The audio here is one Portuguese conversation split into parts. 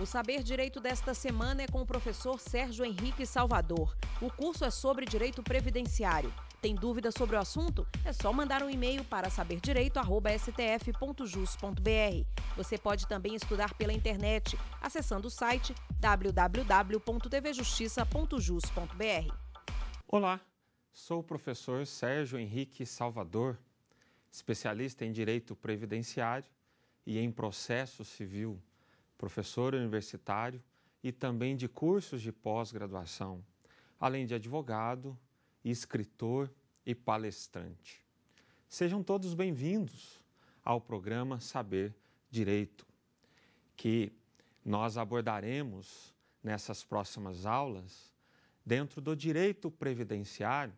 O Saber Direito desta semana é com o professor Sérgio Henrique Salvador. O curso é sobre direito previdenciário. Tem dúvida sobre o assunto? É só mandar um e-mail para saberdireito@stf.jus.br. Você pode também estudar pela internet, acessando o site www.tvjustiça.jus.br. Olá, sou o professor Sérgio Henrique Salvador, especialista em direito previdenciário e em processo civil professor universitário e também de cursos de pós-graduação, além de advogado, escritor e palestrante. Sejam todos bem-vindos ao programa Saber Direito, que nós abordaremos nessas próximas aulas dentro do direito previdenciário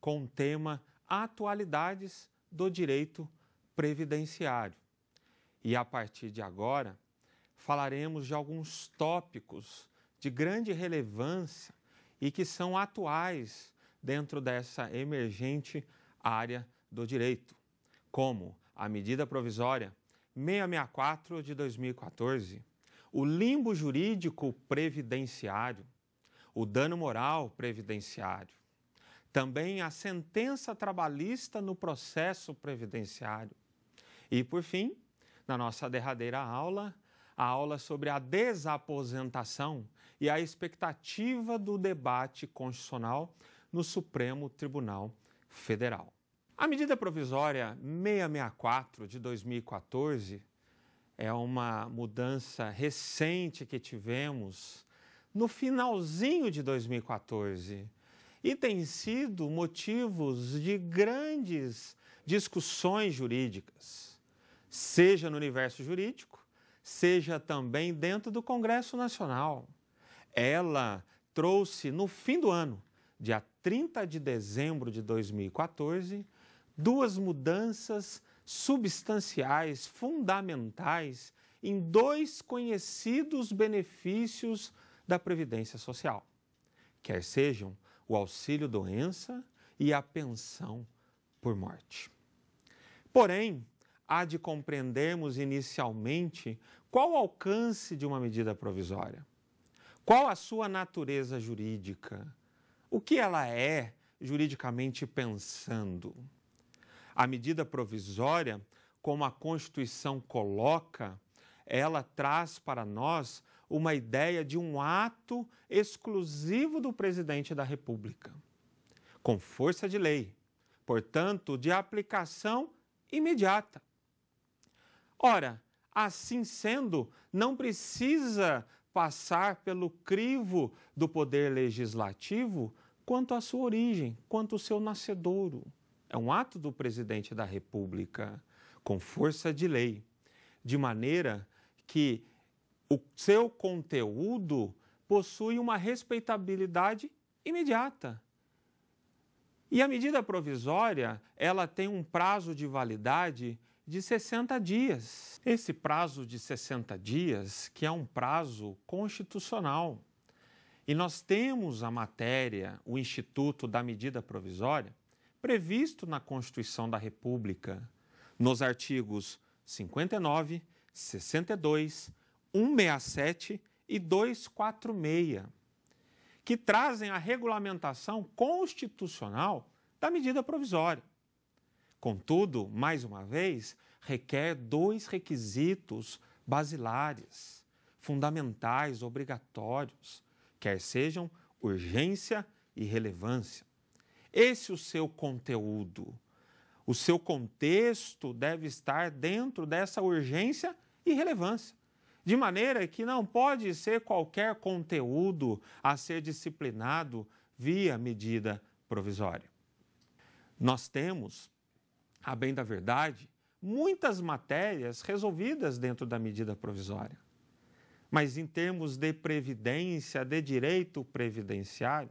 com o tema Atualidades do Direito Previdenciário. E a partir de agora, falaremos de alguns tópicos de grande relevância e que são atuais dentro dessa emergente área do direito, como a medida provisória 664 de 2014, o limbo jurídico previdenciário, o dano moral previdenciário, também a sentença trabalhista no processo previdenciário. E, por fim, na nossa derradeira aula, a aula sobre a desaposentação e a expectativa do debate constitucional no Supremo Tribunal Federal. A medida provisória 664 de 2014 é uma mudança recente que tivemos no finalzinho de 2014 e tem sido motivos de grandes discussões jurídicas, seja no universo jurídico seja também dentro do Congresso Nacional. Ela trouxe, no fim do ano, dia 30 de dezembro de 2014, duas mudanças substanciais, fundamentais, em dois conhecidos benefícios da Previdência Social, quer sejam o auxílio doença e a pensão por morte. Porém, há de compreendermos inicialmente qual o alcance de uma medida provisória, qual a sua natureza jurídica, o que ela é juridicamente pensando. A medida provisória, como a Constituição coloca, ela traz para nós uma ideia de um ato exclusivo do presidente da República, com força de lei, portanto, de aplicação imediata. Ora, assim sendo, não precisa passar pelo crivo do poder legislativo quanto à sua origem, quanto ao seu nascedouro. É um ato do presidente da República, com força de lei, de maneira que o seu conteúdo possui uma respeitabilidade imediata. E a medida provisória, ela tem um prazo de validade de 60 dias. Esse prazo de 60 dias, que é um prazo constitucional, e nós temos a matéria, o instituto da medida provisória, previsto na Constituição da República, nos artigos 59, 62, 167 e 246, que trazem a regulamentação constitucional da medida provisória. Contudo, mais uma vez, requer dois requisitos basilares, fundamentais, obrigatórios, quer sejam urgência e relevância. Esse é o seu conteúdo. O seu contexto deve estar dentro dessa urgência e relevância. De maneira que não pode ser qualquer conteúdo a ser disciplinado via medida provisória. Nós temos a bem da verdade, muitas matérias resolvidas dentro da medida provisória. Mas em termos de previdência, de direito previdenciário,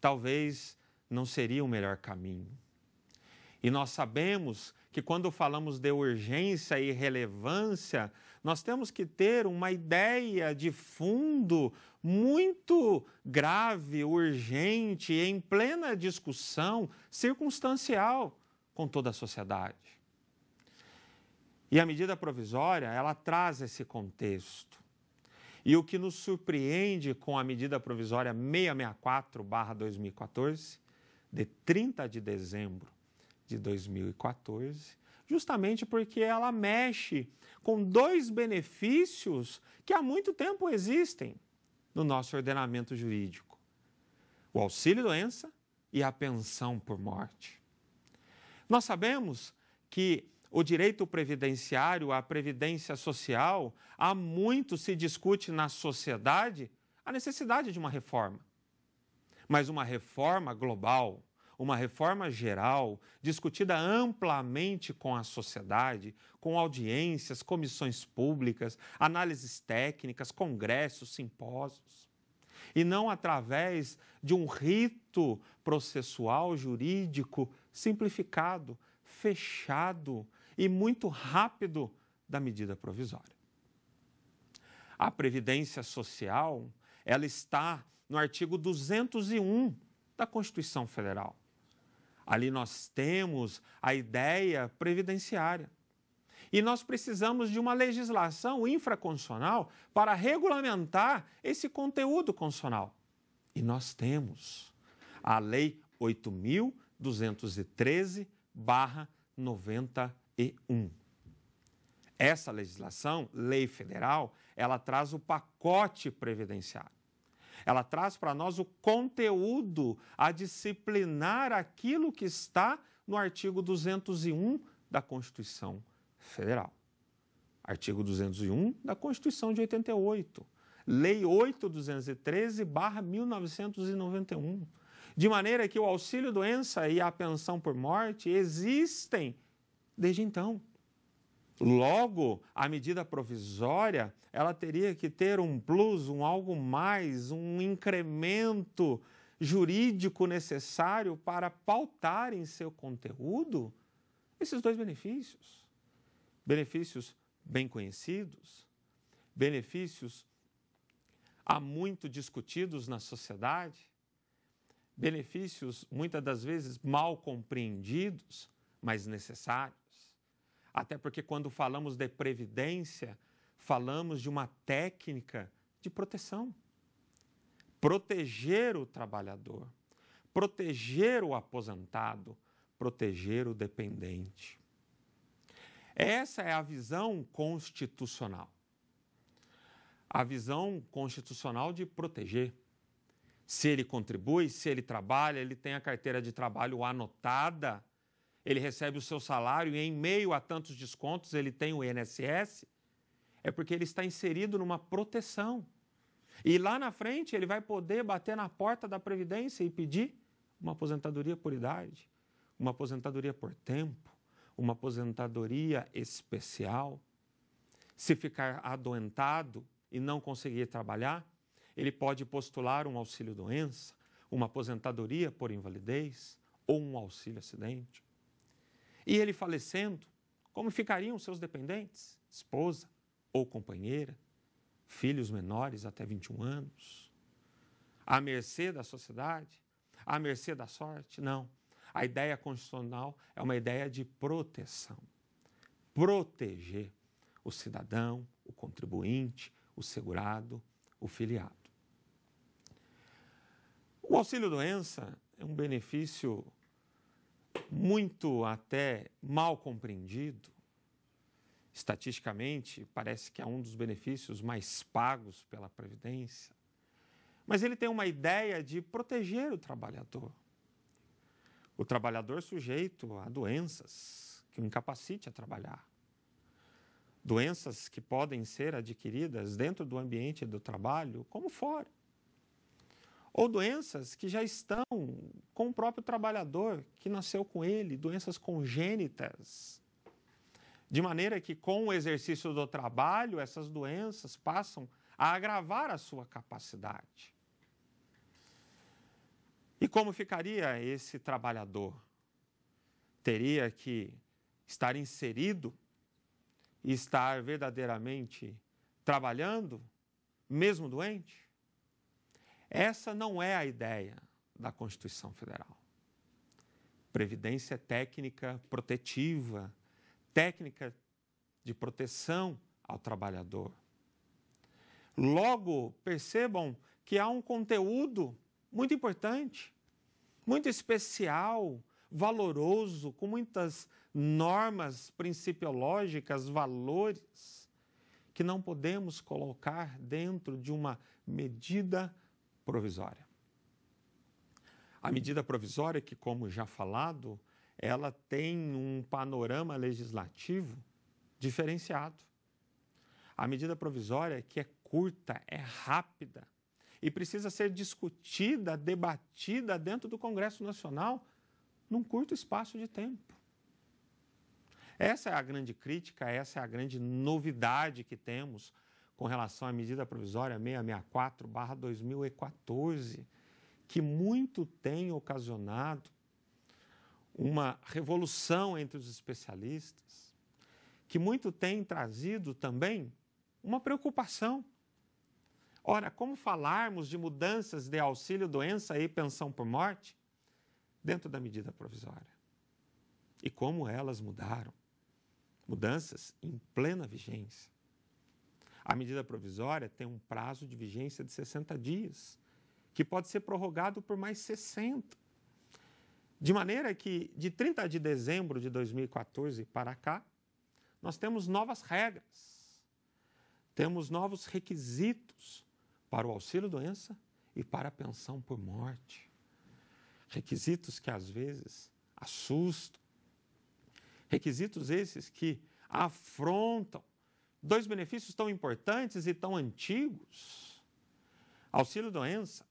talvez não seria o melhor caminho. E nós sabemos que quando falamos de urgência e relevância, nós temos que ter uma ideia de fundo muito grave, urgente, em plena discussão, circunstancial com toda a sociedade. E a medida provisória, ela traz esse contexto. E o que nos surpreende com a medida provisória 664/2014, de 30 de dezembro de 2014, justamente porque ela mexe com dois benefícios que há muito tempo existem no nosso ordenamento jurídico: o auxílio doença e a pensão por morte. Nós sabemos que o direito previdenciário, a previdência social, há muito se discute na sociedade a necessidade de uma reforma. Mas uma reforma global, uma reforma geral, discutida amplamente com a sociedade, com audiências, comissões públicas, análises técnicas, congressos, simpósios e não através de um rito processual jurídico simplificado, fechado e muito rápido da medida provisória. A previdência social, ela está no artigo 201 da Constituição Federal. Ali nós temos a ideia previdenciária. E nós precisamos de uma legislação infraconstitucional para regulamentar esse conteúdo constitucional. E nós temos a Lei 8.213-91. Essa legislação, lei federal, ela traz o pacote previdenciário. Ela traz para nós o conteúdo a disciplinar aquilo que está no artigo 201 da Constituição Federal. Artigo 201 da Constituição de 88. Lei 8213, barra 1991. De maneira que o auxílio doença e a pensão por morte existem desde então. Logo, a medida provisória, ela teria que ter um plus, um algo mais, um incremento jurídico necessário para pautar em seu conteúdo esses dois benefícios benefícios bem conhecidos, benefícios há muito discutidos na sociedade, benefícios muitas das vezes mal compreendidos, mas necessários. Até porque, quando falamos de previdência, falamos de uma técnica de proteção. Proteger o trabalhador, proteger o aposentado, proteger o dependente. Essa é a visão constitucional. A visão constitucional de proteger. Se ele contribui, se ele trabalha, ele tem a carteira de trabalho anotada, ele recebe o seu salário e, em meio a tantos descontos, ele tem o INSS, é porque ele está inserido numa proteção. E lá na frente ele vai poder bater na porta da Previdência e pedir uma aposentadoria por idade, uma aposentadoria por tempo uma aposentadoria especial, se ficar adoentado e não conseguir trabalhar, ele pode postular um auxílio-doença, uma aposentadoria por invalidez ou um auxílio-acidente. E ele falecendo, como ficariam seus dependentes? Esposa ou companheira? Filhos menores até 21 anos? À mercê da sociedade? À mercê da sorte? Não a ideia constitucional é uma ideia de proteção. Proteger o cidadão, o contribuinte, o segurado, o filiado. O auxílio-doença é um benefício muito até mal compreendido. Estatisticamente, parece que é um dos benefícios mais pagos pela Previdência. Mas ele tem uma ideia de proteger o trabalhador o trabalhador sujeito a doenças que o incapacite a trabalhar. Doenças que podem ser adquiridas dentro do ambiente do trabalho, como fora. Ou doenças que já estão com o próprio trabalhador, que nasceu com ele, doenças congênitas. De maneira que, com o exercício do trabalho, essas doenças passam a agravar a sua capacidade. E como ficaria esse trabalhador? Teria que estar inserido e estar verdadeiramente trabalhando, mesmo doente? Essa não é a ideia da Constituição Federal. Previdência técnica protetiva, técnica de proteção ao trabalhador. Logo, percebam que há um conteúdo muito importante muito especial, valoroso, com muitas normas principiológicas, valores, que não podemos colocar dentro de uma medida provisória. A medida provisória, que, como já falado, ela tem um panorama legislativo diferenciado. A medida provisória, que é curta, é rápida, e precisa ser discutida, debatida dentro do Congresso Nacional num curto espaço de tempo. Essa é a grande crítica, essa é a grande novidade que temos com relação à medida provisória 664/2014, que muito tem ocasionado uma revolução entre os especialistas, que muito tem trazido também uma preocupação Ora, como falarmos de mudanças de auxílio doença e pensão por morte dentro da medida provisória? E como elas mudaram? Mudanças em plena vigência. A medida provisória tem um prazo de vigência de 60 dias, que pode ser prorrogado por mais 60. De maneira que, de 30 de dezembro de 2014 para cá, nós temos novas regras, temos novos requisitos para o auxílio-doença e para a pensão por morte. Requisitos que às vezes assustam. Requisitos esses que afrontam dois benefícios tão importantes e tão antigos. Auxílio-doença,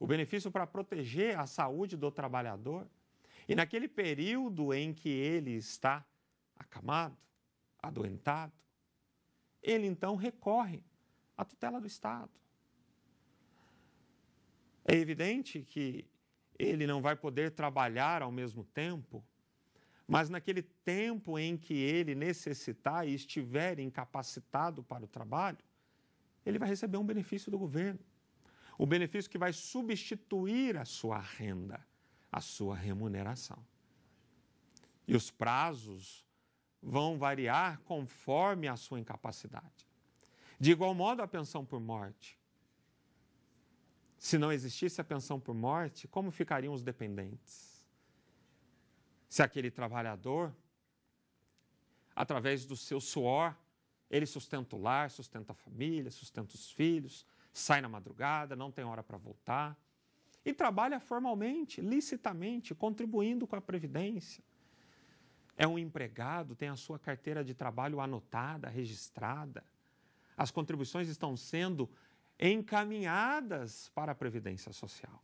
o benefício para proteger a saúde do trabalhador. E naquele período em que ele está acamado, adoentado, ele então recorre à tutela do Estado. É evidente que ele não vai poder trabalhar ao mesmo tempo, mas naquele tempo em que ele necessitar e estiver incapacitado para o trabalho, ele vai receber um benefício do governo. O benefício que vai substituir a sua renda, a sua remuneração. E os prazos vão variar conforme a sua incapacidade. De igual modo, a pensão por morte. Se não existisse a pensão por morte, como ficariam os dependentes? Se aquele trabalhador, através do seu suor, ele sustenta o lar, sustenta a família, sustenta os filhos, sai na madrugada, não tem hora para voltar, e trabalha formalmente, licitamente, contribuindo com a Previdência. É um empregado, tem a sua carteira de trabalho anotada, registrada. As contribuições estão sendo encaminhadas para a Previdência Social.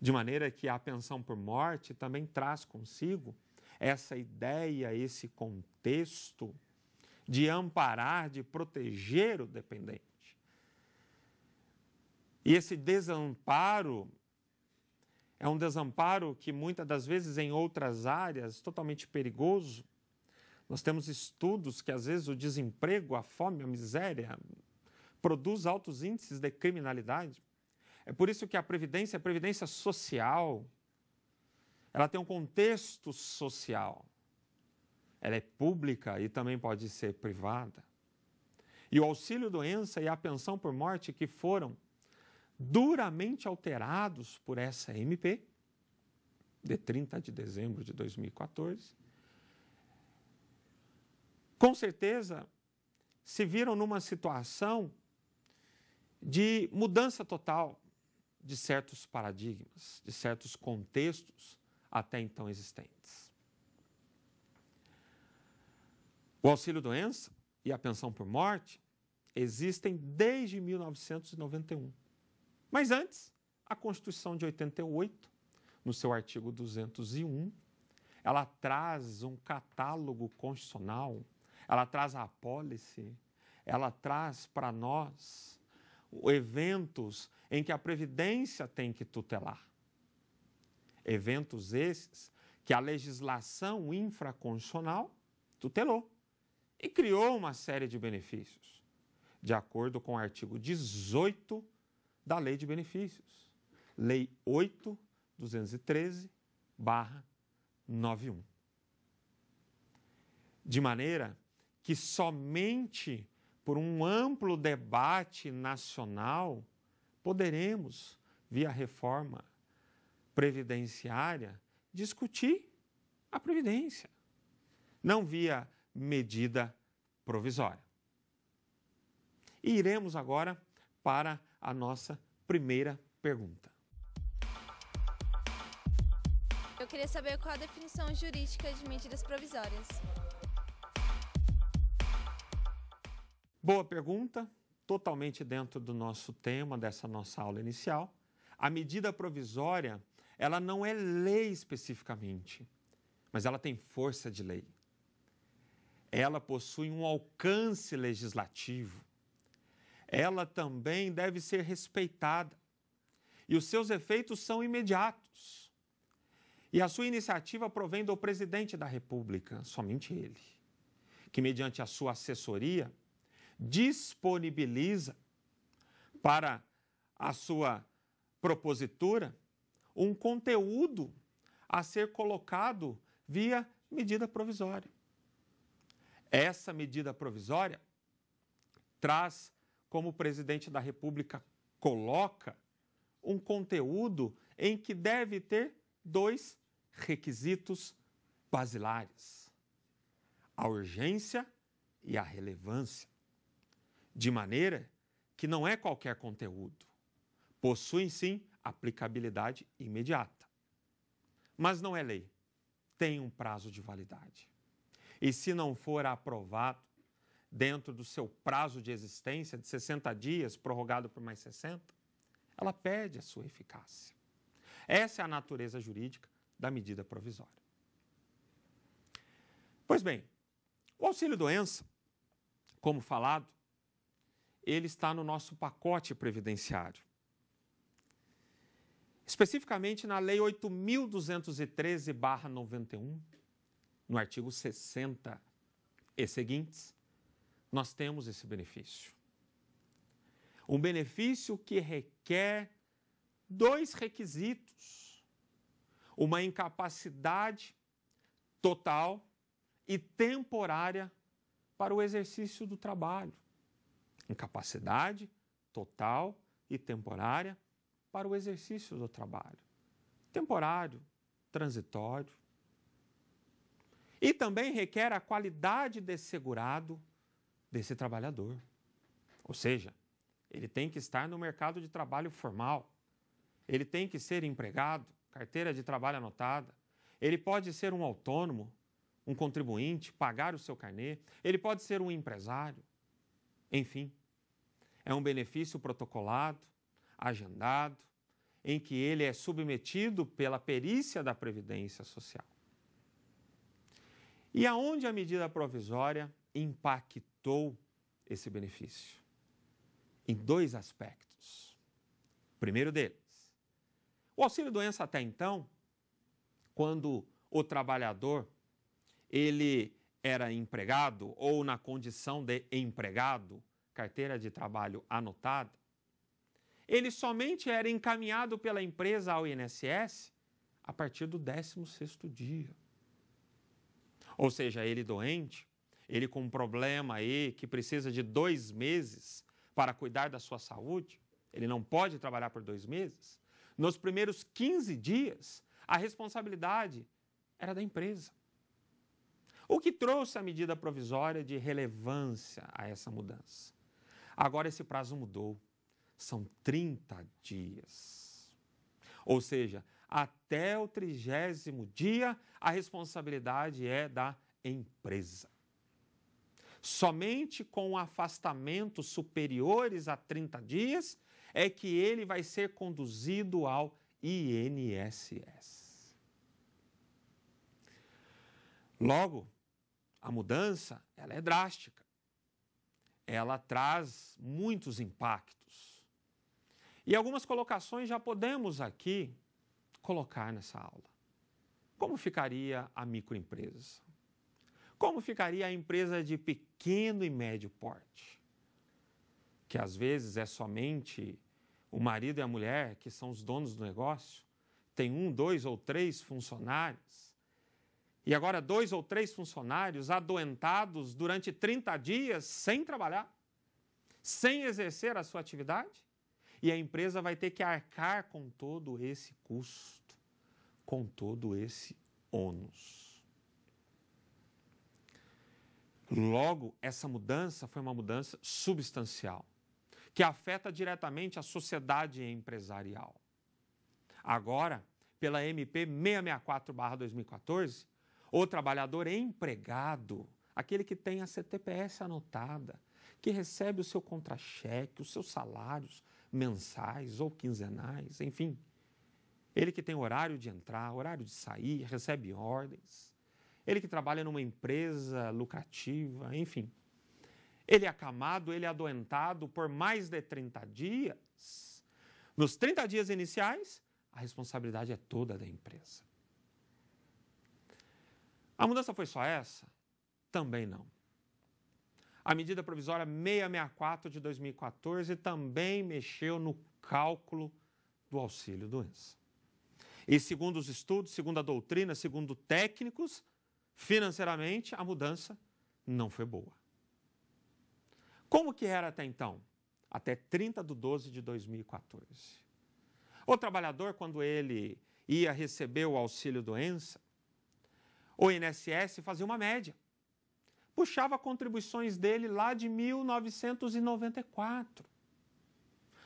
De maneira que a pensão por morte também traz consigo essa ideia, esse contexto de amparar, de proteger o dependente. E esse desamparo é um desamparo que muitas das vezes em outras áreas totalmente perigoso. Nós temos estudos que às vezes o desemprego, a fome, a miséria, produz altos índices de criminalidade. É por isso que a previdência, a previdência social, ela tem um contexto social. Ela é pública e também pode ser privada. E o auxílio doença e a pensão por morte que foram duramente alterados por essa MP de 30 de dezembro de 2014, com certeza se viram numa situação de mudança total de certos paradigmas, de certos contextos até então existentes. O auxílio-doença e a pensão por morte existem desde 1991. Mas antes, a Constituição de 88, no seu artigo 201, ela traz um catálogo constitucional, ela traz a apólice, ela traz para nós eventos em que a Previdência tem que tutelar. Eventos esses que a legislação infraconstitucional tutelou e criou uma série de benefícios, de acordo com o artigo 18 da Lei de Benefícios, Lei 8213, barra 91. De maneira que somente por um amplo debate nacional, poderemos, via reforma previdenciária, discutir a previdência, não via medida provisória. E iremos agora para a nossa primeira pergunta. Eu queria saber qual a definição jurídica de medidas provisórias. Boa pergunta, totalmente dentro do nosso tema dessa nossa aula inicial. A medida provisória, ela não é lei especificamente, mas ela tem força de lei. Ela possui um alcance legislativo. Ela também deve ser respeitada. E os seus efeitos são imediatos. E a sua iniciativa provém do presidente da República, somente ele, que, mediante a sua assessoria, disponibiliza para a sua propositura um conteúdo a ser colocado via medida provisória. Essa medida provisória traz, como o presidente da República coloca, um conteúdo em que deve ter dois requisitos basilares: a urgência e a relevância de maneira que não é qualquer conteúdo. Possuem sim aplicabilidade imediata. Mas não é lei. Tem um prazo de validade. E se não for aprovado dentro do seu prazo de existência de 60 dias, prorrogado por mais 60, ela perde a sua eficácia. Essa é a natureza jurídica da medida provisória. Pois bem, o auxílio doença, como falado, ele está no nosso pacote previdenciário. Especificamente na Lei 8.213-91, no artigo 60 e seguintes, nós temos esse benefício. Um benefício que requer dois requisitos: uma incapacidade total e temporária para o exercício do trabalho incapacidade total e temporária para o exercício do trabalho. Temporário, transitório. E também requer a qualidade de segurado desse trabalhador. Ou seja, ele tem que estar no mercado de trabalho formal, ele tem que ser empregado, carteira de trabalho anotada, ele pode ser um autônomo, um contribuinte, pagar o seu carnê, ele pode ser um empresário, enfim, é um benefício protocolado, agendado, em que ele é submetido pela perícia da Previdência Social. E aonde a medida provisória impactou esse benefício? Em dois aspectos. O primeiro deles, o auxílio-doença até então, quando o trabalhador ele era empregado ou na condição de empregado, carteira de trabalho anotada, ele somente era encaminhado pela empresa ao INSS a partir do 16º dia. Ou seja, ele doente, ele com um problema aí que precisa de dois meses para cuidar da sua saúde, ele não pode trabalhar por dois meses, nos primeiros 15 dias, a responsabilidade era da empresa o que trouxe a medida provisória de relevância a essa mudança. Agora esse prazo mudou. São 30 dias. Ou seja, até o trigésimo dia, a responsabilidade é da empresa. Somente com afastamentos superiores a 30 dias é que ele vai ser conduzido ao INSS. Logo, a mudança ela é drástica. Ela traz muitos impactos. E algumas colocações já podemos aqui colocar nessa aula. Como ficaria a microempresa? Como ficaria a empresa de pequeno e médio porte? Que às vezes é somente o marido e a mulher que são os donos do negócio, tem um, dois ou três funcionários e agora dois ou três funcionários adoentados durante 30 dias sem trabalhar, sem exercer a sua atividade, e a empresa vai ter que arcar com todo esse custo, com todo esse ônus. Logo, essa mudança foi uma mudança substancial, que afeta diretamente a sociedade empresarial. Agora, pela MP 664-2014, o trabalhador empregado, aquele que tem a CTPS anotada, que recebe o seu contra-cheque, os seus salários mensais ou quinzenais, enfim. Ele que tem horário de entrar, horário de sair, recebe ordens. Ele que trabalha numa empresa lucrativa, enfim. Ele é acamado, ele é adoentado por mais de 30 dias. Nos 30 dias iniciais, a responsabilidade é toda da empresa. A mudança foi só essa? Também não. A medida provisória 664 de 2014 também mexeu no cálculo do auxílio doença. E segundo os estudos, segundo a doutrina, segundo técnicos, financeiramente a mudança não foi boa. Como que era até então? Até 30 de 12 de 2014. O trabalhador, quando ele ia receber o auxílio doença, o INSS fazia uma média. Puxava contribuições dele lá de 1994.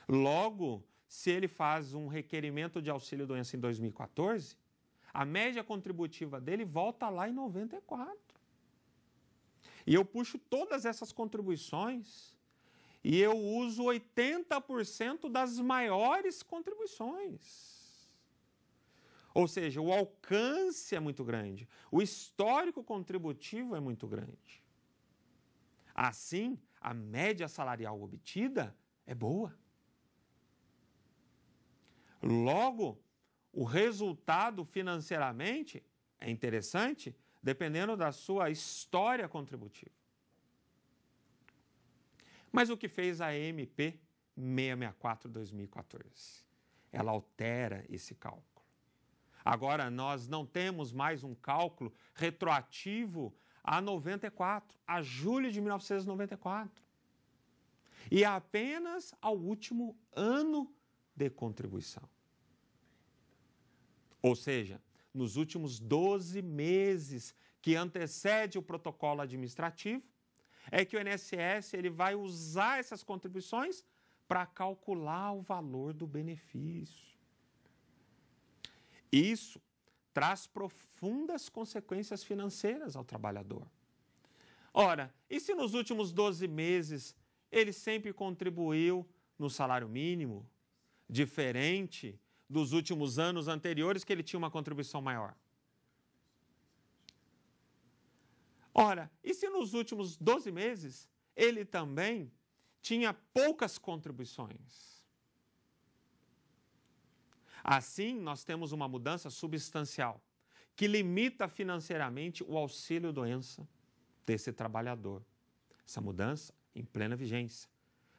Logo, se ele faz um requerimento de auxílio doença em 2014, a média contributiva dele volta lá em 94. E eu puxo todas essas contribuições e eu uso 80% das maiores contribuições. Ou seja, o alcance é muito grande, o histórico contributivo é muito grande. Assim, a média salarial obtida é boa. Logo, o resultado financeiramente é interessante, dependendo da sua história contributiva. Mas o que fez a MP 664-2014? Ela altera esse cálculo. Agora, nós não temos mais um cálculo retroativo a 94, a julho de 1994. E é apenas ao último ano de contribuição. Ou seja, nos últimos 12 meses que antecede o protocolo administrativo, é que o INSS ele vai usar essas contribuições para calcular o valor do benefício. Isso traz profundas consequências financeiras ao trabalhador. Ora, e se nos últimos 12 meses ele sempre contribuiu no salário mínimo, diferente dos últimos anos anteriores que ele tinha uma contribuição maior? Ora, e se nos últimos 12 meses ele também tinha poucas contribuições? Assim, nós temos uma mudança substancial que limita financeiramente o auxílio doença desse trabalhador. Essa mudança em plena vigência.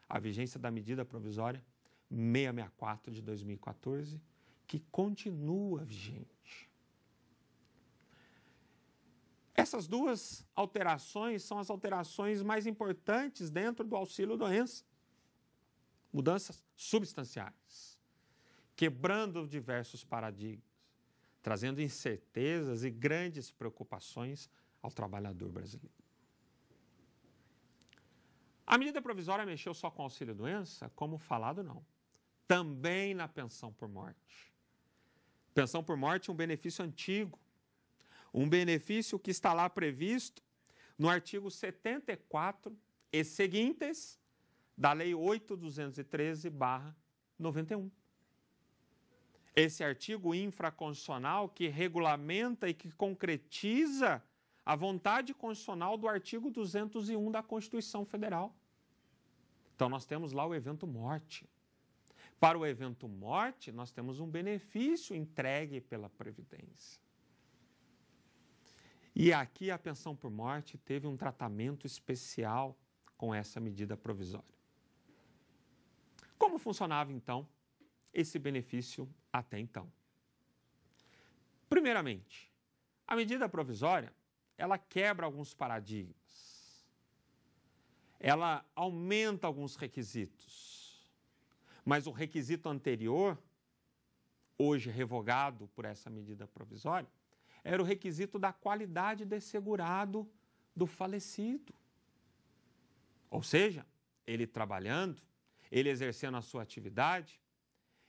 A vigência da medida provisória 664 de 2014, que continua vigente. Essas duas alterações são as alterações mais importantes dentro do auxílio doença. Mudanças substanciais quebrando diversos paradigmas, trazendo incertezas e grandes preocupações ao trabalhador brasileiro. A medida provisória mexeu só com auxílio-doença? Como falado, não. Também na pensão por morte. Pensão por morte é um benefício antigo, um benefício que está lá previsto no artigo 74 e seguintes da Lei 8.213-91 esse artigo infraconstitucional que regulamenta e que concretiza a vontade constitucional do artigo 201 da Constituição Federal. Então, nós temos lá o evento morte. Para o evento morte, nós temos um benefício entregue pela Previdência. E aqui a pensão por morte teve um tratamento especial com essa medida provisória. Como funcionava então esse benefício até então. Primeiramente, a medida provisória, ela quebra alguns paradigmas. Ela aumenta alguns requisitos. Mas o requisito anterior, hoje revogado por essa medida provisória, era o requisito da qualidade de segurado do falecido. Ou seja, ele trabalhando, ele exercendo a sua atividade,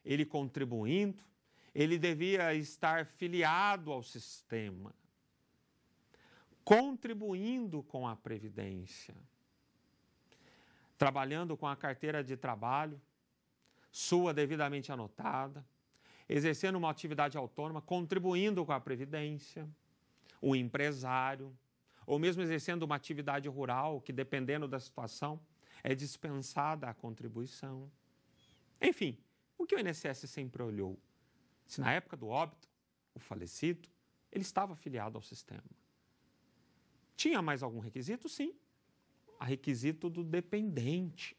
ele contribuindo, ele devia estar filiado ao sistema, contribuindo com a Previdência, trabalhando com a carteira de trabalho, sua devidamente anotada, exercendo uma atividade autônoma, contribuindo com a Previdência, o empresário, ou mesmo exercendo uma atividade rural que, dependendo da situação, é dispensada a contribuição. Enfim, o que o INSS sempre olhou? Se na época do óbito, o falecido, ele estava afiliado ao sistema. Tinha mais algum requisito? Sim. A requisito do dependente.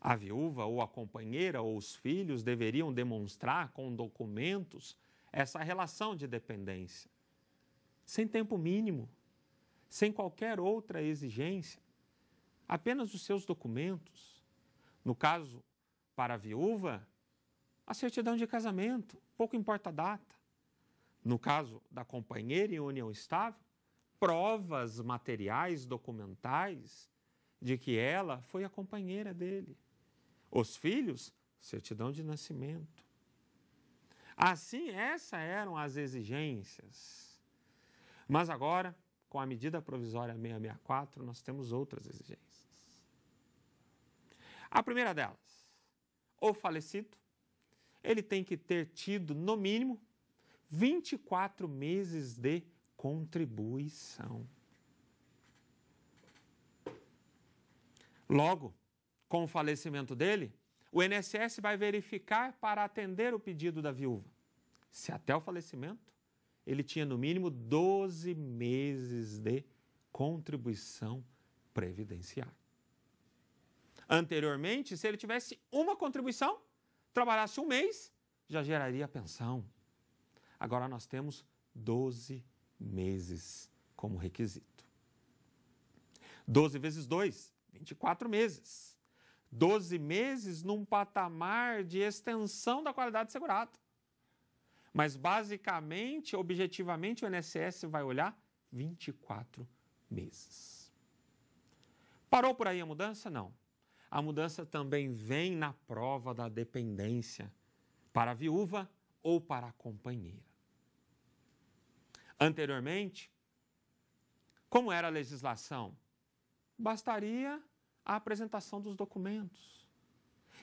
A viúva ou a companheira ou os filhos deveriam demonstrar com documentos essa relação de dependência. Sem tempo mínimo, sem qualquer outra exigência, apenas os seus documentos. No caso para a viúva, a certidão de casamento, pouco importa a data. No caso da companheira em união estável, provas materiais, documentais, de que ela foi a companheira dele. Os filhos, certidão de nascimento. Assim, essas eram as exigências. Mas agora, com a medida provisória 664, nós temos outras exigências. A primeira delas, ou falecido, ele tem que ter tido, no mínimo, 24 meses de contribuição. Logo, com o falecimento dele, o INSS vai verificar para atender o pedido da viúva se até o falecimento ele tinha no mínimo 12 meses de contribuição previdenciária anteriormente, se ele tivesse uma contribuição, trabalhasse um mês, já geraria pensão. Agora nós temos 12 meses como requisito. 12 vezes 2, 24 meses. 12 meses num patamar de extensão da qualidade segurado, Mas basicamente, objetivamente, o INSS vai olhar 24 meses. Parou por aí a mudança? Não. A mudança também vem na prova da dependência para a viúva ou para a companheira. Anteriormente, como era a legislação? Bastaria a apresentação dos documentos.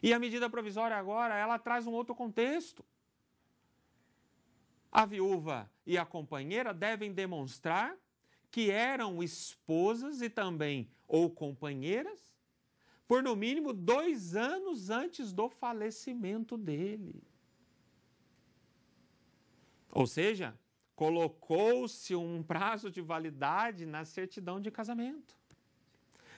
E a medida provisória agora, ela traz um outro contexto. A viúva e a companheira devem demonstrar que eram esposas e também ou companheiras por no mínimo dois anos antes do falecimento dele. Ou seja, colocou-se um prazo de validade na certidão de casamento.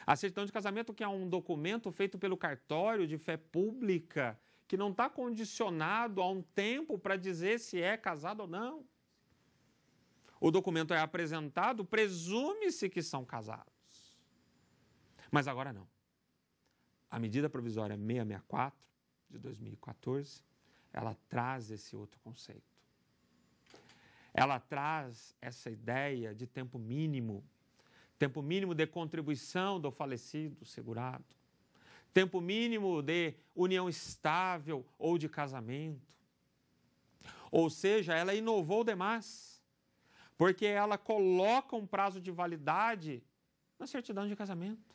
A certidão de casamento, que é um documento feito pelo cartório de fé pública, que não está condicionado a um tempo para dizer se é casado ou não. O documento é apresentado, presume-se que são casados. Mas agora não. A medida provisória 664 de 2014, ela traz esse outro conceito. Ela traz essa ideia de tempo mínimo, tempo mínimo de contribuição do falecido segurado, tempo mínimo de união estável ou de casamento. Ou seja, ela inovou demais, porque ela coloca um prazo de validade na certidão de casamento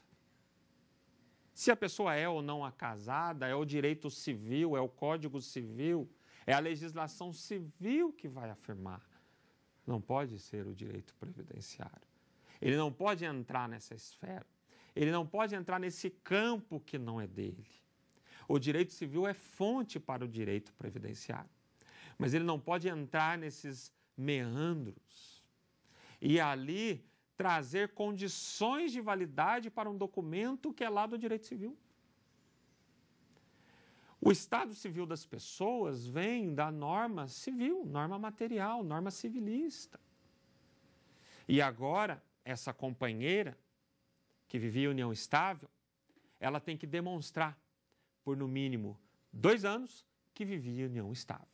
se a pessoa é ou não casada, é o direito civil, é o código civil, é a legislação civil que vai afirmar. Não pode ser o direito previdenciário. Ele não pode entrar nessa esfera. Ele não pode entrar nesse campo que não é dele. O direito civil é fonte para o direito previdenciário. Mas ele não pode entrar nesses meandros. E ali trazer condições de validade para um documento que é lá do direito civil. O estado civil das pessoas vem da norma civil, norma material, norma civilista. E agora, essa companheira que vivia união estável, ela tem que demonstrar, por no mínimo dois anos, que vivia união estável.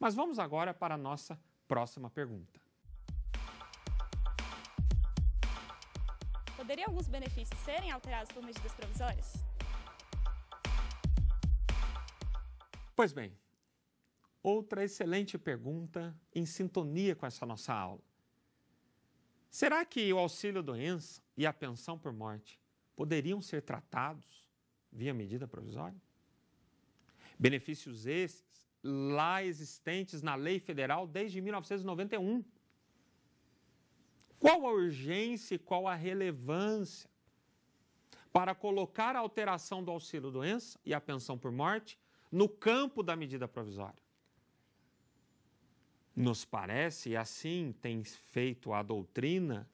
Mas vamos agora para a nossa próxima pergunta. poderiam alguns benefícios serem alterados por medidas provisórias? Pois bem, outra excelente pergunta em sintonia com essa nossa aula. Será que o auxílio doença e a pensão por morte poderiam ser tratados via medida provisória? Benefícios esses lá existentes na lei federal desde 1991 qual a urgência e qual a relevância para colocar a alteração do auxílio-doença e a pensão por morte no campo da medida provisória? Nos parece, e assim tem feito a doutrina,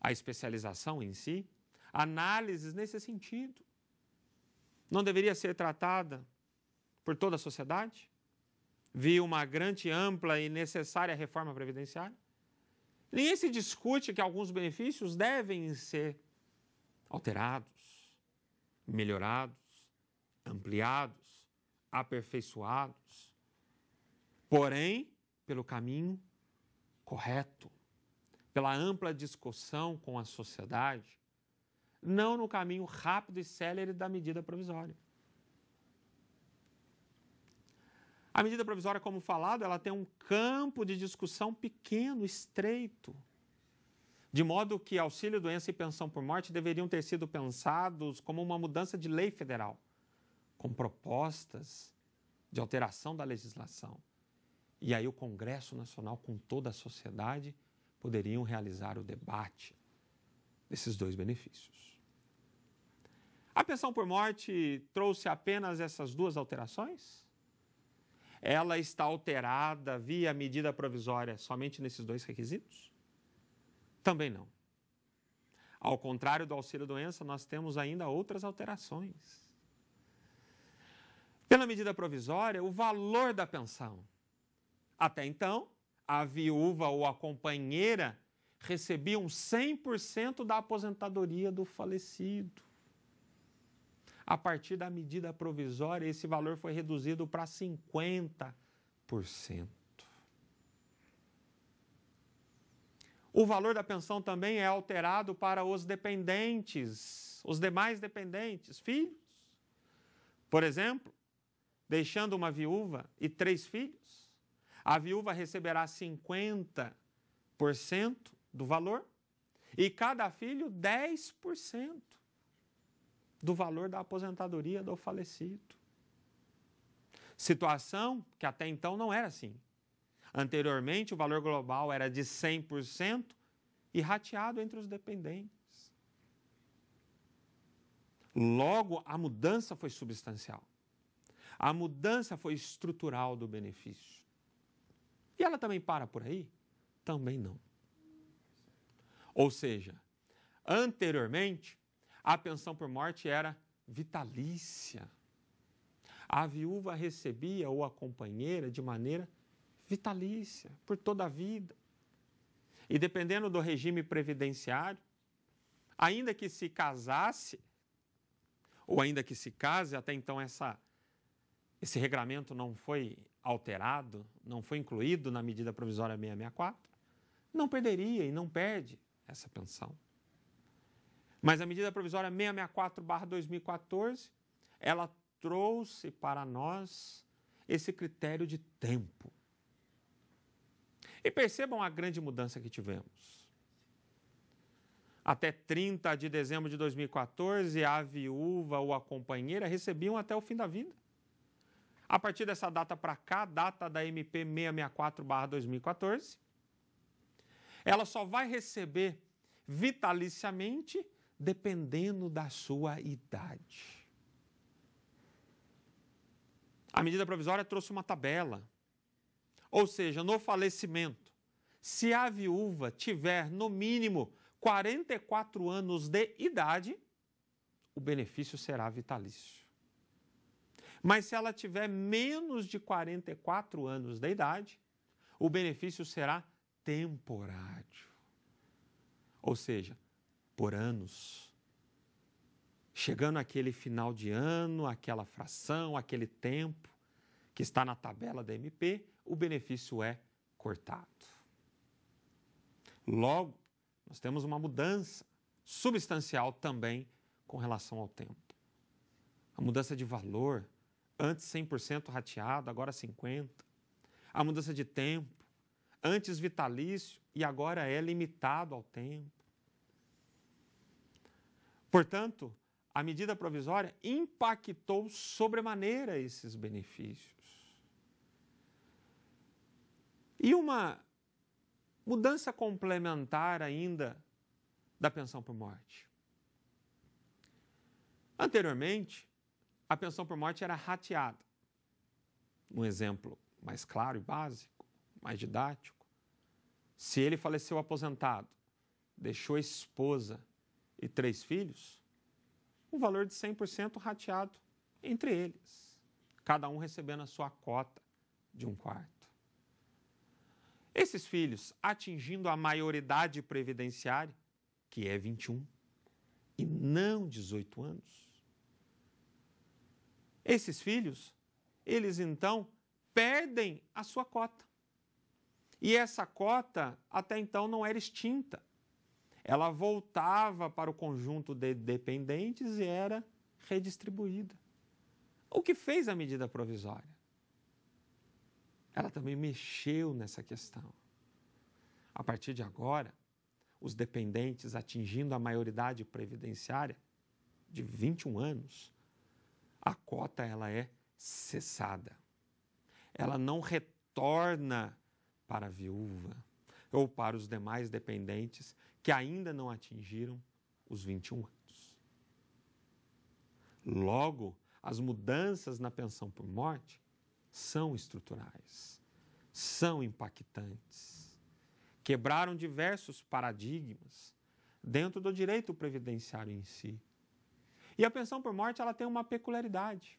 a especialização em si, análises nesse sentido. Não deveria ser tratada por toda a sociedade? Vi uma grande, ampla e necessária reforma previdenciária? Nem se discute que alguns benefícios devem ser alterados, melhorados, ampliados, aperfeiçoados, porém pelo caminho correto, pela ampla discussão com a sociedade, não no caminho rápido e célere da medida provisória. A medida provisória, como falado, ela tem um campo de discussão pequeno, estreito. De modo que auxílio doença e pensão por morte deveriam ter sido pensados como uma mudança de lei federal, com propostas de alteração da legislação. E aí o Congresso Nacional, com toda a sociedade, poderiam realizar o debate desses dois benefícios. A pensão por morte trouxe apenas essas duas alterações? ela está alterada via medida provisória somente nesses dois requisitos? Também não. Ao contrário do auxílio-doença, nós temos ainda outras alterações. Pela medida provisória, o valor da pensão. Até então, a viúva ou a companheira recebiam 100% da aposentadoria do falecido. A partir da medida provisória, esse valor foi reduzido para 50%. O valor da pensão também é alterado para os dependentes, os demais dependentes, filhos. Por exemplo, deixando uma viúva e três filhos, a viúva receberá 50% do valor e cada filho 10% do valor da aposentadoria do falecido. Situação que até então não era assim. Anteriormente, o valor global era de 100% e rateado entre os dependentes. Logo, a mudança foi substancial. A mudança foi estrutural do benefício. E ela também para por aí? Também não. Ou seja, anteriormente, a pensão por morte era vitalícia. A viúva recebia ou a companheira de maneira vitalícia, por toda a vida. E dependendo do regime previdenciário, ainda que se casasse, ou ainda que se case, até então essa, esse regramento não foi alterado, não foi incluído na medida provisória 664, não perderia e não perde essa pensão. Mas a medida provisória 664/2014, ela trouxe para nós esse critério de tempo. E percebam a grande mudança que tivemos. Até 30 de dezembro de 2014, a viúva ou a companheira recebiam até o fim da vida. A partir dessa data para cá, data da MP 664/2014, ela só vai receber vitaliciamente dependendo da sua idade. A medida provisória trouxe uma tabela. Ou seja, no falecimento, se a viúva tiver no mínimo 44 anos de idade, o benefício será vitalício. Mas se ela tiver menos de 44 anos de idade, o benefício será temporário. Ou seja, por anos. Chegando aquele final de ano, aquela fração, aquele tempo que está na tabela da MP, o benefício é cortado. Logo, nós temos uma mudança substancial também com relação ao tempo. A mudança de valor, antes 100% rateado, agora 50%. A mudança de tempo, antes vitalício e agora é limitado ao tempo. Portanto, a medida provisória impactou sobremaneira esses benefícios. E uma mudança complementar ainda da pensão por morte. Anteriormente, a pensão por morte era rateada. Um exemplo mais claro e básico, mais didático. Se ele faleceu aposentado, deixou a esposa e três filhos, o valor de 100% rateado entre eles, cada um recebendo a sua cota de um quarto. Esses filhos atingindo a maioridade previdenciária, que é 21 e não 18 anos. Esses filhos, eles então perdem a sua cota. E essa cota até então não era extinta ela voltava para o conjunto de dependentes e era redistribuída. O que fez a medida provisória? Ela também mexeu nessa questão. A partir de agora, os dependentes atingindo a maioridade previdenciária de 21 anos, a cota ela é cessada. Ela não retorna para a viúva ou para os demais dependentes que ainda não atingiram os 21 anos. Logo, as mudanças na pensão por morte são estruturais, são impactantes. Quebraram diversos paradigmas dentro do direito previdenciário em si. E a pensão por morte ela tem uma peculiaridade.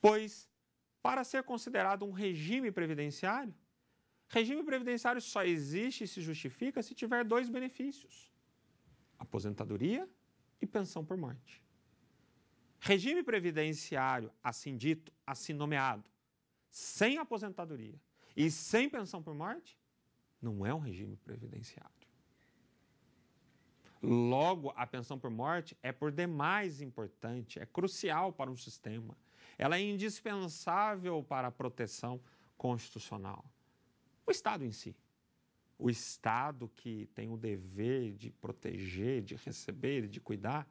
Pois para ser considerado um regime previdenciário, Regime previdenciário só existe e se justifica se tiver dois benefícios: aposentadoria e pensão por morte. Regime previdenciário, assim dito, assim nomeado, sem aposentadoria e sem pensão por morte, não é um regime previdenciário. Logo, a pensão por morte é por demais importante, é crucial para um sistema. Ela é indispensável para a proteção constitucional o Estado em si. O Estado que tem o dever de proteger, de receber, de cuidar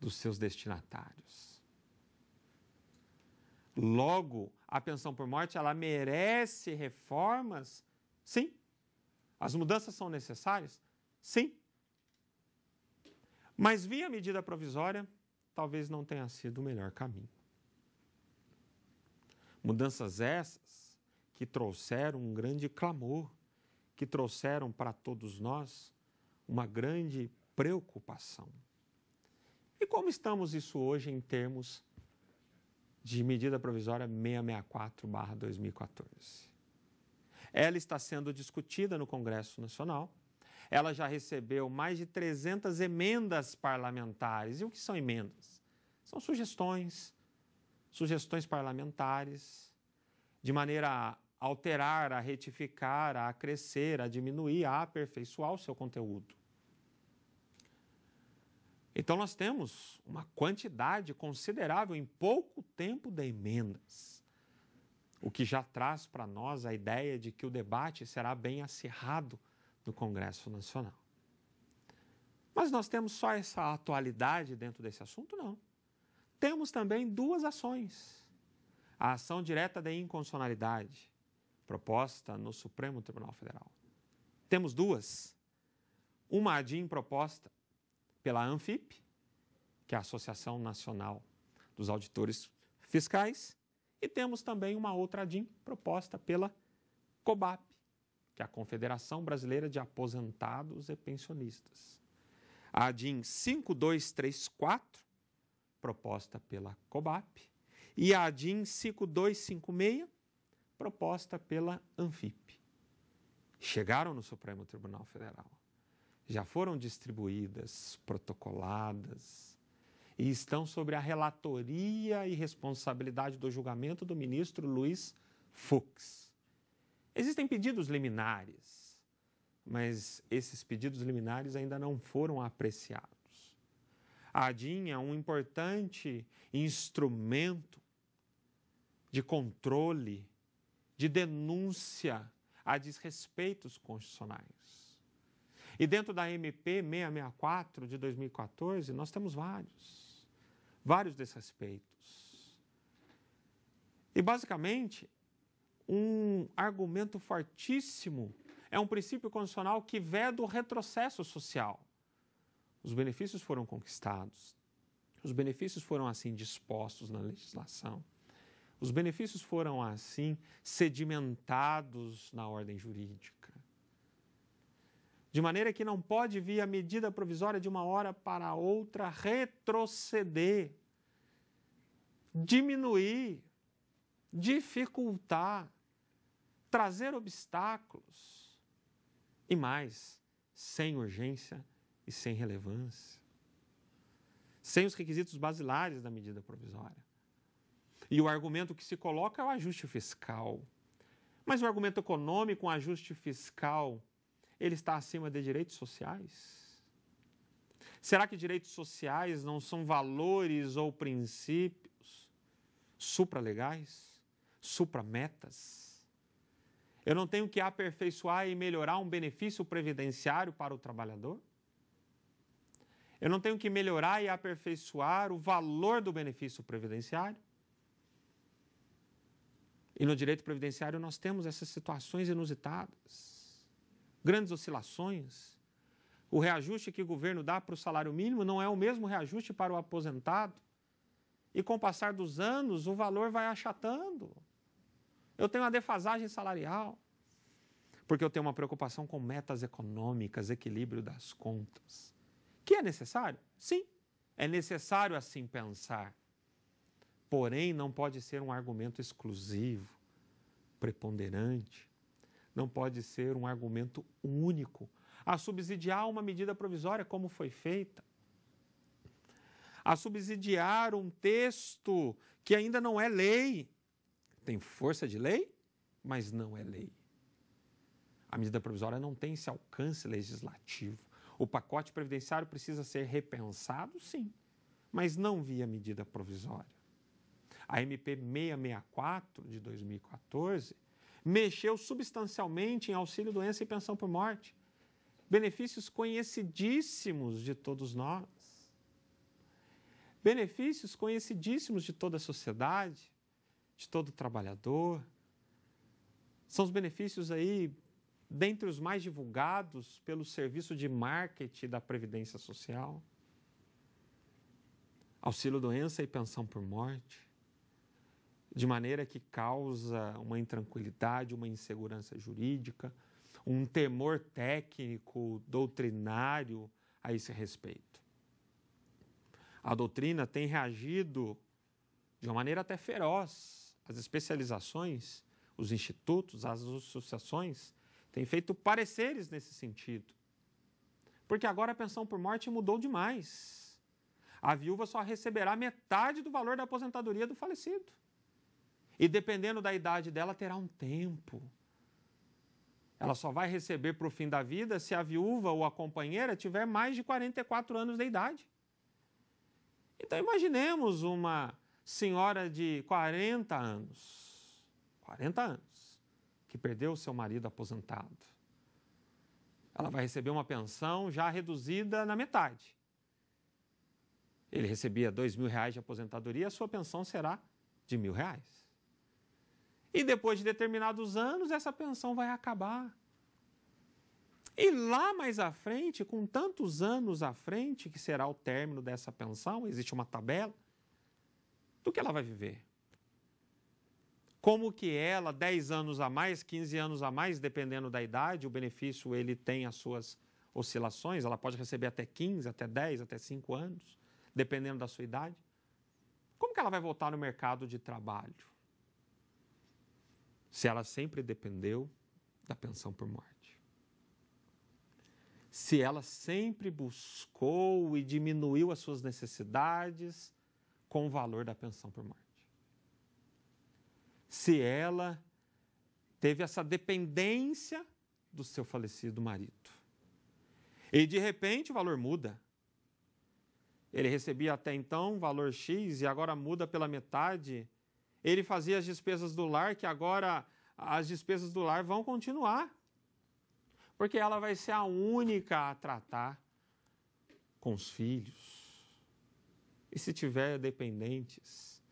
dos seus destinatários. Logo, a pensão por morte, ela merece reformas? Sim. As mudanças são necessárias? Sim. Mas via medida provisória, talvez não tenha sido o melhor caminho. Mudanças essas que trouxeram um grande clamor, que trouxeram para todos nós uma grande preocupação. E como estamos isso hoje em termos de medida provisória 664/2014? Ela está sendo discutida no Congresso Nacional. Ela já recebeu mais de 300 emendas parlamentares. E o que são emendas? São sugestões, sugestões parlamentares, de maneira alterar, a retificar, a crescer, a diminuir, a aperfeiçoar o seu conteúdo. Então, nós temos uma quantidade considerável em pouco tempo de emendas, o que já traz para nós a ideia de que o debate será bem acirrado no Congresso Nacional. Mas nós temos só essa atualidade dentro desse assunto? Não. Temos também duas ações: a ação direta de inconstitucionalidade proposta no Supremo Tribunal Federal. Temos duas. Uma ADIM proposta pela ANFIP, que é a Associação Nacional dos Auditores Fiscais, e temos também uma outra ADIM proposta pela COBAP, que é a Confederação Brasileira de Aposentados e Pensionistas. A ADIM 5234, proposta pela COBAP, e a ADIM 5256, proposta pela Anfip. Chegaram no Supremo Tribunal Federal. Já foram distribuídas, protocoladas e estão sobre a relatoria e responsabilidade do julgamento do ministro Luiz Fux. Existem pedidos liminares, mas esses pedidos liminares ainda não foram apreciados. A ADIN é um importante instrumento de controle de denúncia a desrespeitos constitucionais. E dentro da MP 664 de 2014, nós temos vários, vários desrespeitos. E basicamente, um argumento fortíssimo é um princípio constitucional que veda o retrocesso social. Os benefícios foram conquistados, os benefícios foram assim dispostos na legislação. Os benefícios foram, assim, sedimentados na ordem jurídica. De maneira que não pode vir a medida provisória de uma hora para outra retroceder, diminuir, dificultar, trazer obstáculos. E mais, sem urgência e sem relevância. Sem os requisitos basilares da medida provisória. E o argumento que se coloca é o ajuste fiscal. Mas o argumento econômico, um ajuste fiscal, ele está acima de direitos sociais? Será que direitos sociais não são valores ou princípios supralegais, suprametas? Eu não tenho que aperfeiçoar e melhorar um benefício previdenciário para o trabalhador? Eu não tenho que melhorar e aperfeiçoar o valor do benefício previdenciário? E no direito previdenciário nós temos essas situações inusitadas, grandes oscilações. O reajuste que o governo dá para o salário mínimo não é o mesmo reajuste para o aposentado. E com o passar dos anos, o valor vai achatando. Eu tenho uma defasagem salarial, porque eu tenho uma preocupação com metas econômicas, equilíbrio das contas. Que é necessário? Sim, é necessário assim pensar. Porém, não pode ser um argumento exclusivo, preponderante, não pode ser um argumento único a subsidiar uma medida provisória como foi feita, a subsidiar um texto que ainda não é lei. Tem força de lei, mas não é lei. A medida provisória não tem esse alcance legislativo. O pacote previdenciário precisa ser repensado, sim, mas não via medida provisória a MP 664 de 2014, mexeu substancialmente em auxílio doença e pensão por morte. Benefícios conhecidíssimos de todos nós. Benefícios conhecidíssimos de toda a sociedade, de todo trabalhador. São os benefícios aí dentre os mais divulgados pelo serviço de marketing da Previdência Social. Auxílio doença e pensão por morte de maneira que causa uma intranquilidade, uma insegurança jurídica, um temor técnico, doutrinário a esse respeito. A doutrina tem reagido de uma maneira até feroz. As especializações, os institutos, as associações têm feito pareceres nesse sentido. Porque agora a pensão por morte mudou demais. A viúva só receberá metade do valor da aposentadoria do falecido. E dependendo da idade dela, terá um tempo. Ela só vai receber para o fim da vida se a viúva ou a companheira tiver mais de 44 anos de idade. Então imaginemos uma senhora de 40 anos, 40 anos, que perdeu o seu marido aposentado. Ela vai receber uma pensão já reduzida na metade. Ele recebia dois mil reais de aposentadoria, a sua pensão será de mil reais. E depois de determinados anos, essa pensão vai acabar. E lá mais à frente, com tantos anos à frente, que será o término dessa pensão, existe uma tabela, do que ela vai viver? Como que ela, 10 anos a mais, 15 anos a mais, dependendo da idade, o benefício ele tem as suas oscilações, ela pode receber até 15, até 10, até 5 anos, dependendo da sua idade. Como que ela vai voltar no mercado de trabalho? se ela sempre dependeu da pensão por morte. Se ela sempre buscou e diminuiu as suas necessidades com o valor da pensão por morte. Se ela teve essa dependência do seu falecido marido. E de repente o valor muda. Ele recebia até então valor X e agora muda pela metade ele fazia as despesas do lar, que agora as despesas do lar vão continuar. Porque ela vai ser a única a tratar com os filhos. E se tiver dependentes,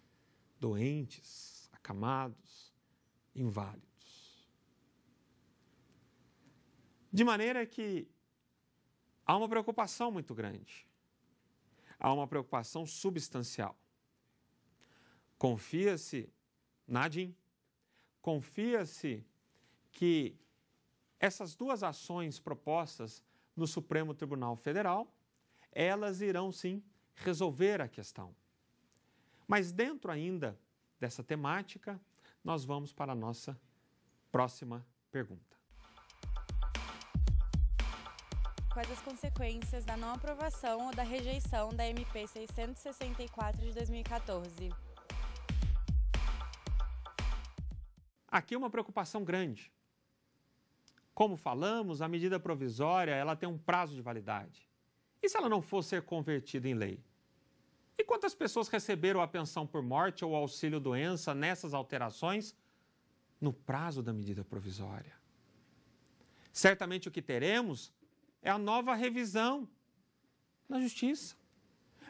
doentes, acamados, inválidos. De maneira que há uma preocupação muito grande. Há uma preocupação substancial. Confia-se Nadim, confia-se que essas duas ações propostas no Supremo Tribunal Federal, elas irão sim resolver a questão. Mas dentro ainda dessa temática, nós vamos para a nossa próxima pergunta. Quais as consequências da não aprovação ou da rejeição da MP 664 de 2014? Aqui é uma preocupação grande. Como falamos, a medida provisória ela tem um prazo de validade. E se ela não for ser convertida em lei? E quantas pessoas receberam a pensão por morte ou auxílio doença nessas alterações no prazo da medida provisória? Certamente o que teremos é a nova revisão na Justiça.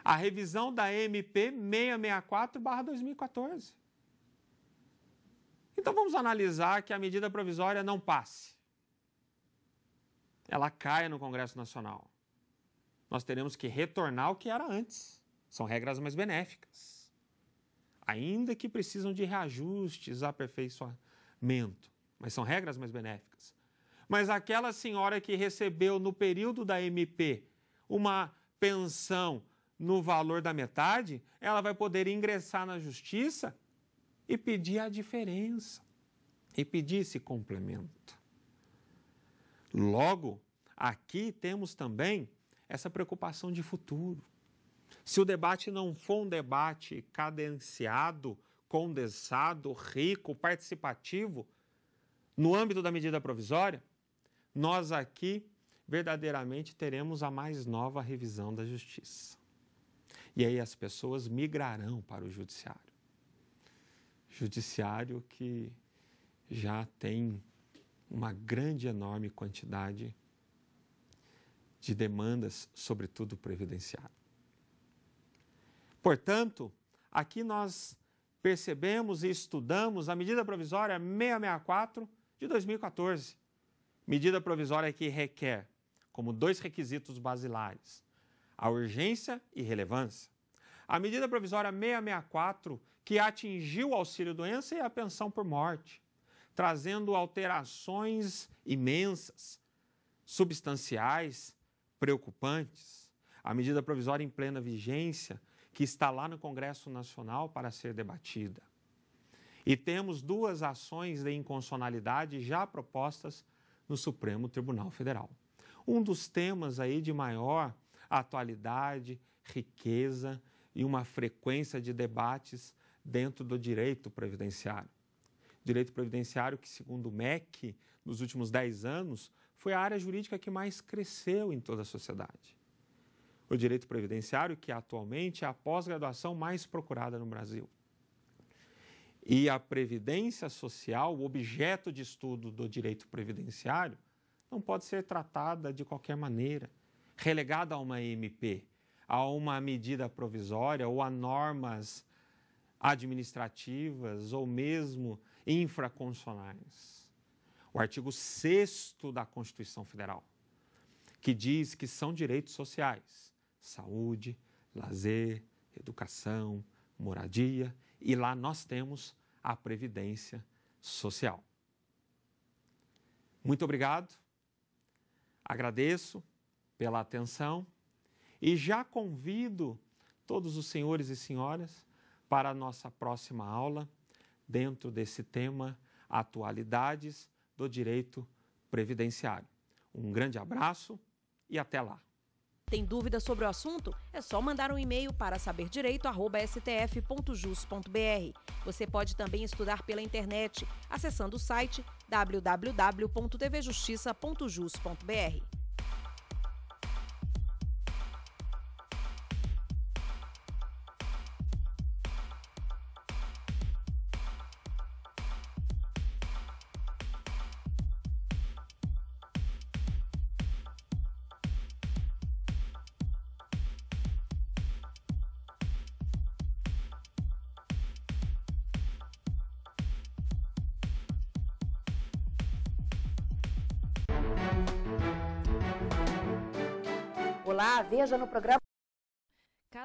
A revisão da MP 664-2014. Então vamos analisar que a medida provisória não passe. Ela caia no Congresso Nacional. Nós teremos que retornar ao que era antes. São regras mais benéficas. Ainda que precisam de reajustes, aperfeiçoamento. Mas são regras mais benéficas. Mas aquela senhora que recebeu no período da MP uma pensão no valor da metade, ela vai poder ingressar na justiça e pedir a diferença e pedir esse complemento. Logo, aqui temos também essa preocupação de futuro. Se o debate não for um debate cadenciado, condensado, rico, participativo, no âmbito da medida provisória, nós aqui verdadeiramente teremos a mais nova revisão da justiça. E aí as pessoas migrarão para o judiciário judiciário que já tem uma grande, enorme quantidade de demandas, sobretudo previdenciário. Portanto, aqui nós percebemos e estudamos a medida provisória 664 de 2014, medida provisória que requer como dois requisitos basilares a urgência e relevância. A medida provisória 664, que atingiu o auxílio-doença e a pensão por morte, trazendo alterações imensas, substanciais, preocupantes. A medida provisória em plena vigência, que está lá no Congresso Nacional para ser debatida. E temos duas ações de inconstitucionalidade já propostas no Supremo Tribunal Federal. Um dos temas aí de maior atualidade, riqueza e uma frequência de debates dentro do direito previdenciário. Direito previdenciário que, segundo o MEC, nos últimos 10 anos, foi a área jurídica que mais cresceu em toda a sociedade. O direito previdenciário, que atualmente é a pós-graduação mais procurada no Brasil. E a previdência social, o objeto de estudo do direito previdenciário, não pode ser tratada de qualquer maneira, relegada a uma MP, a uma medida provisória ou a normas administrativas ou mesmo infraconstitucionais. O artigo 6 da Constituição Federal, que diz que são direitos sociais: saúde, lazer, educação, moradia, e lá nós temos a previdência social. Muito obrigado. Agradeço pela atenção. E já convido todos os senhores e senhoras para a nossa próxima aula, dentro desse tema Atualidades do Direito Previdenciário. Um grande abraço e até lá! Tem dúvida sobre o assunto? É só mandar um e-mail para saberdireito@stf.jus.br. Você pode também estudar pela internet, acessando o site www.tvjustiça.jus.br. Igreja no programa